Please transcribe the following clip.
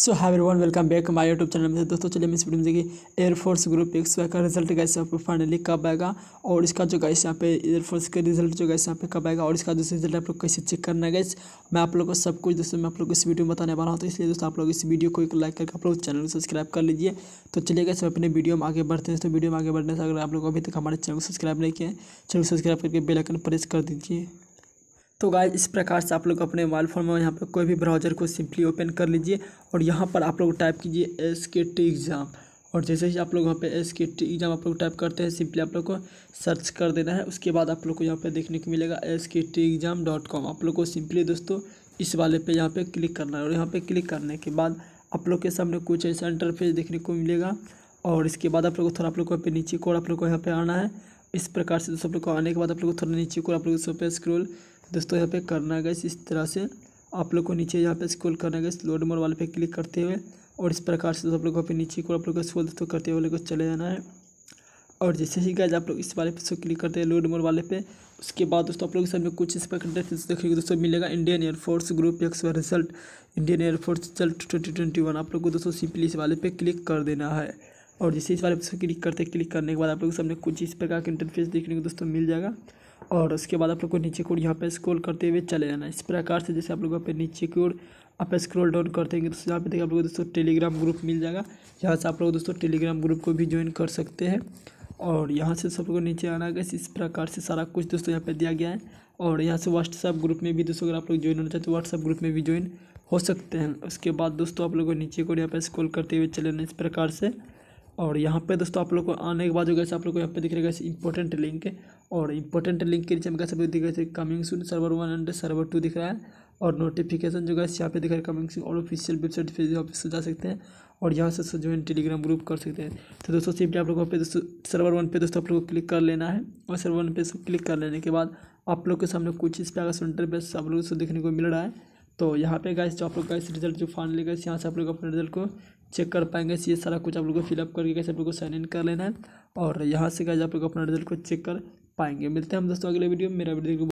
so have everyone welcome back my YouTube channel में दोस्तों चलिए मैं इस वीडियो में देखिए एयरफोर्स ग्रुप एक्स वाई का रिजल्ट कैसे यहाँ पे फाइनली कब आएगा और इसका जो गैस यहाँ पे एयरफोर्स का रिजल्ट जो गैस यहाँ पे कब आएगा और इसका जो रिजल्ट आप लोग कैसे चेक करना है गैस मैं आप लोग को सब कुछ दोस्तों मैं आप लोग को इस वीडियो में बताने वाला हूँ तो इसलिए दोस्तों आप लोग इस वीडियो को एक लाइक करके आप लोग चैनल को सब्सक्राइब कर लीजिए तो चलिए गए अपने वीडियो में आगे बढ़ते हैं तो वीडियो में आगे बढ़ने से अगर आप लोग अभी तक हमारे चैनल को सब्सक्राइब नहीं किया चैनल सब्सक्राइब करके बेलाइकन प्रेस कर दीजिए तो गाय इस प्रकार से आप लोग अपने मोबाइल फ़ोन में यहाँ पर कोई भी ब्राउज़र को सिंपली ओपन कर लीजिए और यहाँ पर आप लोग टाइप कीजिए एस के टी एग्ज़ाम और जैसे ही आप लोग यहाँ पे एस के टी एग्ज़ाम आप लोग टाइप करते हैं सिंपली आप लोग को सर्च कर देना है उसके बाद आप लोग को यहाँ पे देखने को मिलेगा एस के टी एग्ज़ाम डॉट कॉम आप लोग को सिंपली दोस्तों इस वाले पे यहाँ पे क्लिक करना है और यहाँ पे क्लिक करने के बाद आप लोग के सामने कुछ ऐसा इंटरफेस देखने को मिलेगा और इसके बाद आप लोग को थोड़ा आप लोग को यहाँ पे नीचे कोड आप लोग को यहाँ पे आना है इस प्रकार से दोस्तों आप लोग को आने के बाद आप लोग को थोड़ा नीचे कोड आप लोग स्क्रोल दोस्तों यहाँ पे करना है इस तरह से आप लोग को नीचे यहाँ पे स्क्रॉल करना है लोड मोड वाले पे क्लिक करते हुए और इस प्रकार से आप लोग को नीचे को आप लोग को स्क्रॉल दोस्तों करते हुए चले जाना है और जैसे ही गैज आप लोग इस वाले पे क्लिक करते हैं लोड मोड वाले पे उसके बाद दोस्तों आप लोग सामने कुछ इस पर देखिए दोस्तों मिलेगा इंडियन एयरफोर्स ग्रुप एक्स का result Indian air force result twenty twenty one आप लोग को दोस्तों सिंपली इस वाले पे क्लिक कर देना है और जैसे इस वाले पे क्लिक करते क्लिक करने के बाद आप लोग सामने कुछ इस प्रकार का इंटरफेस देखने को दोस्तों मिल जाएगा और उसके बाद आप लोग को नीचे कोड यहाँ पे स्क्रॉल करते हुए चले जाना इस प्रकार से जैसे आप लोग यहाँ पे नीचे की ओर आप स्क्रॉल डाउन करते हैं तो यहाँ पे देखिए आप लोग को दोस्तों टेलीग्राम ग्रुप मिल जाएगा यहाँ से आप लोग दोस्तों टेलीग्राम ग्रुप को भी ज्वाइन कर सकते हैं और यहाँ से सब लोग नीचे आना गया इस प्रकार से सारा कुछ दोस्तों यहाँ पर दिया गया है और यहाँ से व्हाट्सअप ग्रुप में भी दोस्तों अगर आप लोग ज्वाइन होना चाहते हो व्हाट्सअप ग्रुप में भी ज्वाइन हो सकते हैं उसके बाद दोस्तों आप लोगों को नीचे कोड यहाँ पर स्क्रॉल करते हुए चले इस प्रकार से और यहाँ पे दोस्तों आप लोग को आने के बाद जो कैसे आप लोग को यहाँ पे दिख रहा है इंपॉर्टेंट लिंक है और इंपॉर्टेंट लिंक के नीचे में कैसे दिख रहे coming soon server one and server two दिख रहा है और नोटिफिकेशन जो गैस यहाँ पे दिख रहा है कमिंग सून और ऑफिशियल वेबसाइट पे जो आप जा सकते हैं और यहाँ से जो है टेलीग्राम ग्रुप कर सकते हैं तो दोस्तों सिंपली आप लोग वहाँ पे दोस्तों सर्वर वन पे दोस्तों आप लोग को क्लिक कर लेना है और सर्वर वन पे क्लिक कर लेने के बाद आप लोग के सामने कुछ इस अगर सेंटर इंटरफेस आप लोगों को देखने को मिल रहा है तो यहाँ पे गए जो आप लोग का रिजल्ट जो फाइनली गए यहाँ से आप लोग अपने रिजल्ट को चेक कर पाएंगे ये सारा कुछ आप लोग को फिलअप करके कैसे आप लोग को साइन इन कर लेना है और यहाँ से कैसे आप लोग अपना रिजल्ट को चेक कर पाएंगे मिलते हैं हम दोस्तों अगले वीडियो में मेरा वीडियो